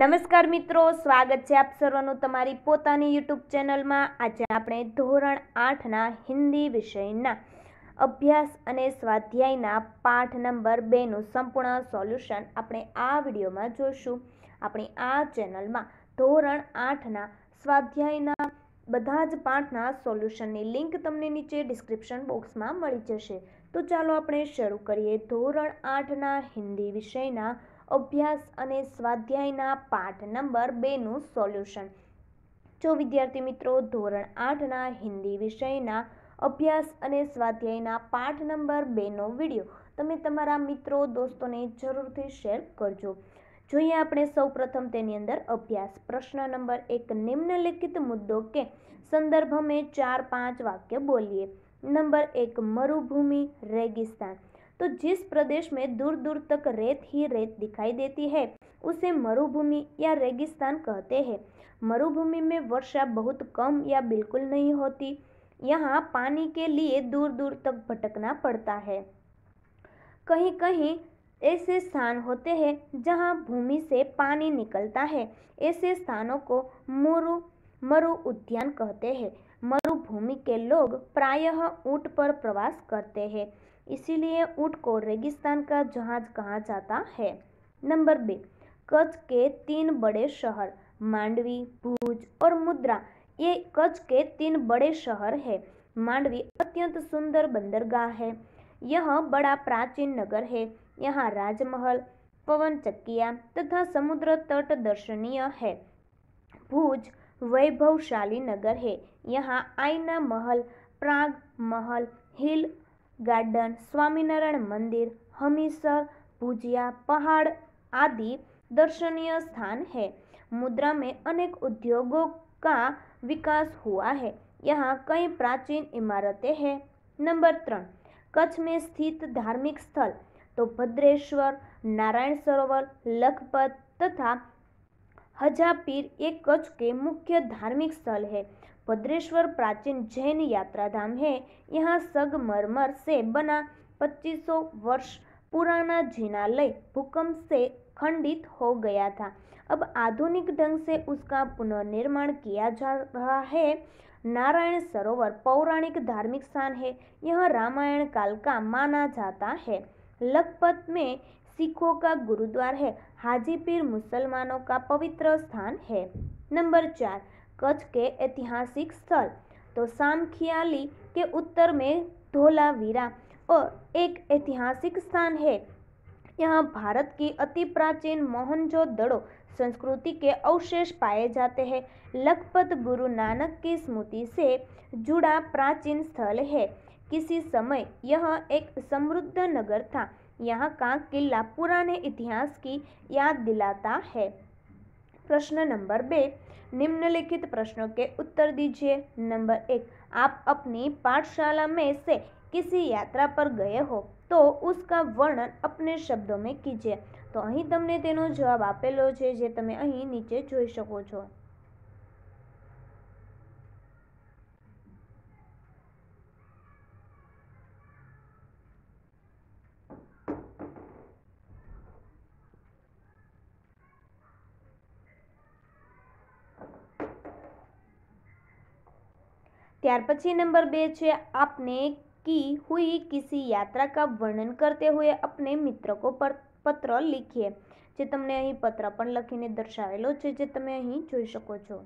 નમસ્કાર મિત્રો સ્વાગત છે આપ સર્વનું તમારી પોતાની યુટ્યુબ ચેનલમાં આજે આપણે ધોરણ આઠના હિન્દી વિષયના અભ્યાસ અને સ્વાધ્યાયના પાઠ નંબર બેનું સંપૂર્ણ સોલ્યુશન આપણે આ વિડીયોમાં જોઈશું આપણી આ ચેનલમાં ધોરણ આઠના સ્વાધ્યાયના બધા જ પાઠના સોલ્યુશનની લિંક તમને નીચે ડિસ્ક્રિપ્શન બોક્સમાં મળી જશે તો ચાલો આપણે શરૂ કરીએ ધોરણ આઠના હિન્દી વિષયના અભ્યાસ અને સ્વાધ્યાયના પાઠ નંબર બેનું સોલ્યુશન જો વિદ્યાર્થી મિત્રો ધોરણ આઠના હિન્દી વિષયના અભ્યાસ અને સ્વાધ્યાયના પાઠ નંબર બેનો વિડીયો તમે તમારા મિત્રો દોસ્તોને જરૂરથી શેર કરજો જોઈએ આપણે સૌપ્રથમ તેની અંદર અભ્યાસ પ્રશ્ન નંબર એક નિમ્નલિખિત મુદ્દો કે સંદર્ભ મેં ચાર પાંચ વાક્ય બોલીએ નંબર એક મરુભૂમિ રેગિસ્તાન तो जिस प्रदेश में दूर दूर तक रेत ही रेत दिखाई देती है उसे मरुभूमि या रेगिस्तान कहते हैं मरुभूमि में वर्षा बहुत कम या बिल्कुल नहीं होती यहाँ पानी के लिए दूर दूर तक भटकना पड़ता है कहीं कहीं ऐसे स्थान होते हैं जहाँ भूमि से पानी निकलता है ऐसे स्थानों को मुरु मरु उद्यान कहते हैं मरुभूमि के लोग प्रायः ऊँट पर प्रवास करते हैं इसीलिए ऊँट को रेगिस्तान का जहाज कहा जाता है नंबर बे कच्छ के तीन बड़े शहर मांडवी भूज और मुद्रा ये कच्छ के तीन बड़े शहर है मांडवी अत्यंत सुंदर बंदरगाह है यह बड़ा प्राचीन नगर है यहाँ राजमहल पवन चक्किया तथा समुद्र तट दर्शनीय है भूज वैभवशाली नगर है यहाँ आईना महल प्राग महल हिल गार्डन स्वामीनारायण मंदिर हमीसर भुजिया पहाड़ आदि दर्शनीय स्थान है मुद्रा में अनेक उद्योगों का विकास हुआ है यहाँ कई प्राचीन इमारतें हैं नंबर त्रन कच्छ में स्थित धार्मिक स्थल तो भद्रेश्वर नारायण सरोवर लखपत तथा हजापीर एक कच्छ के मुख्य धार्मिक स्थल है भद्रेश्वर प्राचीन जैन यात्राधाम है यहाँ संगमरमर से बना 2500 वर्ष पुराना जिनालय भूकंप से खंडित हो गया था अब आधुनिक ढंग से उसका पुनर्निर्माण किया जा रहा है नारायण सरोवर पौराणिक धार्मिक स्थान है यह रामायण काल का माना जाता है लखपत में सिखों का गुरुद्वार है हाजीपीर मुसलमानों का पवित्र स्थान है नंबर चार कच्छ के ऐतिहासिक स्थल तो सामखियाली के उत्तर में धोलावीरा और एक ऐतिहासिक स्थान है यहाँ भारत की अति प्राचीन मोहनजोदड़ो संस्कृति के अवशेष पाए जाते हैं लखपत गुरु नानक की स्मृति से जुड़ा प्राचीन स्थल है किसी समय यह एक समृद्ध नगर था यहाँ का किला पुराने इतिहास की याद दिलाता है प्रश्न नंबर बे निम्नलिखित प्रश्नों के उत्तर दीजिए नंबर एक आप अपनी पाठशाला में से किसी यात्रा पर गए हो तो उसका वर्णन अपने शब्दों में कीजिए तो अं तमने जवाब आपेलो है जे ते अं नीचे जी सको त્યાર પછી નંબર 2 છે આપને કી ہوئی કિસી યાત્રા કબ વર્ણન કરતે હુએ અપને મિત્ર કો પત્ર લખીએ જે તમે અહી પત્ર પણ લખીને દર્શાવેલો છે જે તમે અહી જોઈ શકો છો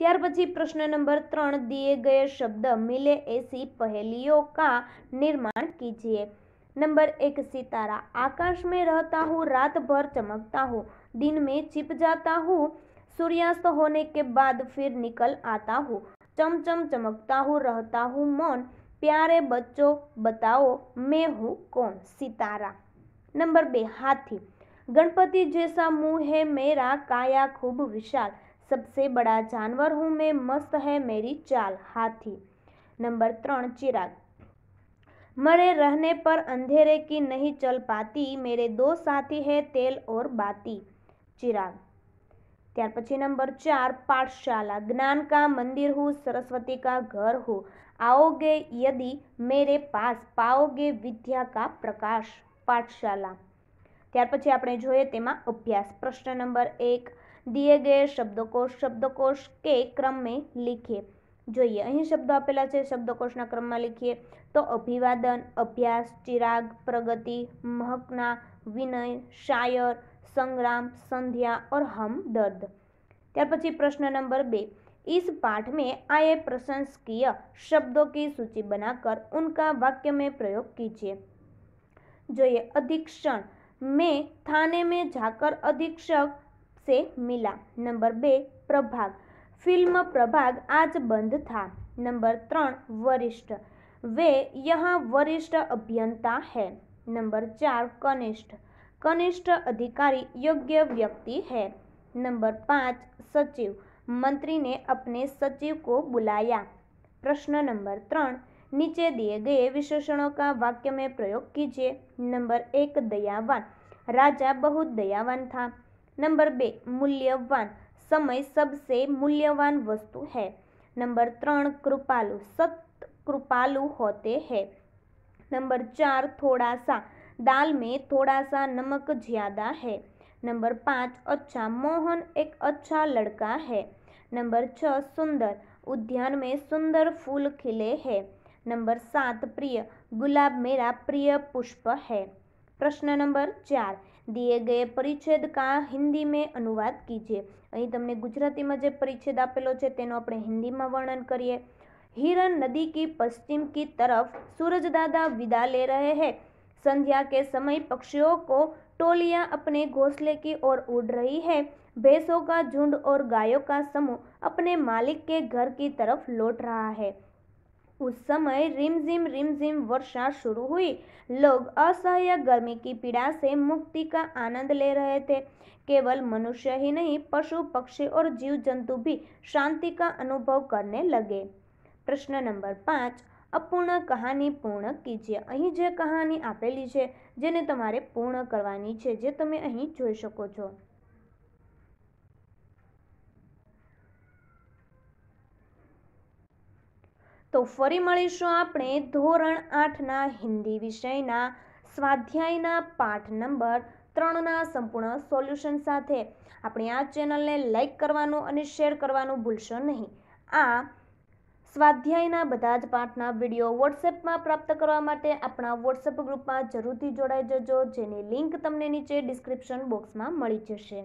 त्यारश्न नंबर પ્રશ્ન दिए गए शब्द मिले ऐसी મિલે का निर्माण कीजिए नंबर एक सितारा आकाश में रहता हूँ रात भर चमकता हूँ दिन में छिप जाता हूँ सूर्यास्त होने के बाद फिर निकल आता हूँ चमचम चमकता हूँ रहता हूँ मौन प्यारे बच्चों बताओ मैं हूँ कौन सितारा नंबर बे हाथी गणपति जैसा मुंह है मेरा काया खूब विशाल सबसे बड़ा जानवर हूँ मैं मस्त है मेरी चाल हाथी नंबर ત્રણ चिराग मरे रहने पर अंधेरे की नहीं चल पाती मेरे दो साथी है तेल और बाती चिराग त्यार પછી नंबर चार पाठशाला ज्ञान का मंदिर હું सरस्वती का घर હું आओगे यदि मेरे पास पाओगे विद्या का प्रकाश पाठशाला त્યાર પછી આપણે જોઈએ તેમાં અભ્યાસ પ્રશ્ન નંબર 1 دیے گئے શબ્દકોશ શબ્દકોશ કે ક્રમમે લખીએ જોઈએ અહીં શબ્દો આપેલા છે શબ્દકોશના ક્રમમાં લખીએ તો અભિવાદન અભ્યાસ ચિરાગ પ્રગતિ મહકના વિનય શાયર સંગ્રામ સંધ્યા ઓર હમ દર્દ ત્યાર પછી પ્રશ્ન નંબર 2 ਇਸ પાઠ મે આયે પ્રશંસકિય શબ્દો કી સૂચી બનાકર ઉનકા વાક્ય મે પ્રયોગ કીજીએ જોઈએ અધિક ક્ષણ मैं थाने में जाकर अधीक्षक से मिला नंबर बे प्रभाग फिल्म प्रभाग आज बंद था नंबर त्रण वरिष्ठ वे यहाँ वरिष्ठ अभियंता है नंबर चार कनिष्ठ कनिष्ठ अधिकारी योग्य व्यक्ति है नंबर पाँच सचिव मंत्री ने अपने सचिव को बुलाया प्रश्न नंबर त्रण नीचे दिए गए विशेषणों का वाक्य में प्रयोग कीजिए नंबर एक दयावान राजा बहुत दयावान था नंबर बे मूल्यवान समय सबसे मूल्यवान वस्तु है नंबर त्रण कृपालु सत कृपालु होते हैं नंबर चार थोड़ा सा दाल में थोड़ा सा नमक ज़्यादा है नंबर पाँच अच्छा मोहन एक अच्छा लड़का है नंबर छः सुंदर उद्यान में सुंदर फूल खिले हैं नंबर सात प्रिय गुलाब मेरा प्रिय पुष्प है प्रश्न नंबर चार दिए गए परिच्छेद का हिंदी में अनुवाद कीजिए अँ तमने गुजराती में जो परिच्छेद आपेलो તેનો हिंदी में वर्णन करिए हिरन नदी की पश्चिम की तरफ सूरज दादा विदा ले रहे हैं संध्या के समय पक्षियों को टोलियां अपने घोंसले की ओर उड़ रही है भैंसों का झुंड और गायों का समूह अपने मालिक के घर की तरफ लौट रहा है उस समय रिमझिम रिमझिम वर्षा शुरू हुई लोग असह्य गर्मी की पीड़ा से मुक्ति का आनंद ले रहे थे केवल मनुष्य ही नहीं पशु पक्षी और जीव जंतु भी शांति का अनुभव करने लगे प्रश्न नंबर पाँच अपूर्ण कहानी पूर्ण कीजिए अही जो कहानी आपेली है जेने तुम्हारे पूर्ण करवानी है जे तुम अही જોઈ તો ફરી મળીશું આપણે ધોરણ આઠના હિન્દી વિષયના સ્વાધ્યાયના પાઠ નંબર ત્રણના સંપૂર્ણ સોલ્યુશન સાથે આપણે આ ચેનલને લાઇક કરવાનું અને શેર કરવાનું ભૂલશો નહીં આ સ્વાધ્યાયના બધા જ પાઠના વિડીયો વોટ્સએપમાં પ્રાપ્ત કરવા માટે આપણા વોટ્સએપ ગ્રુપમાં જરૂરથી જોડાઈ જજો જેની લિંક તમને નીચે ડિસ્ક્રિપ્શન બોક્સમાં મળી જશે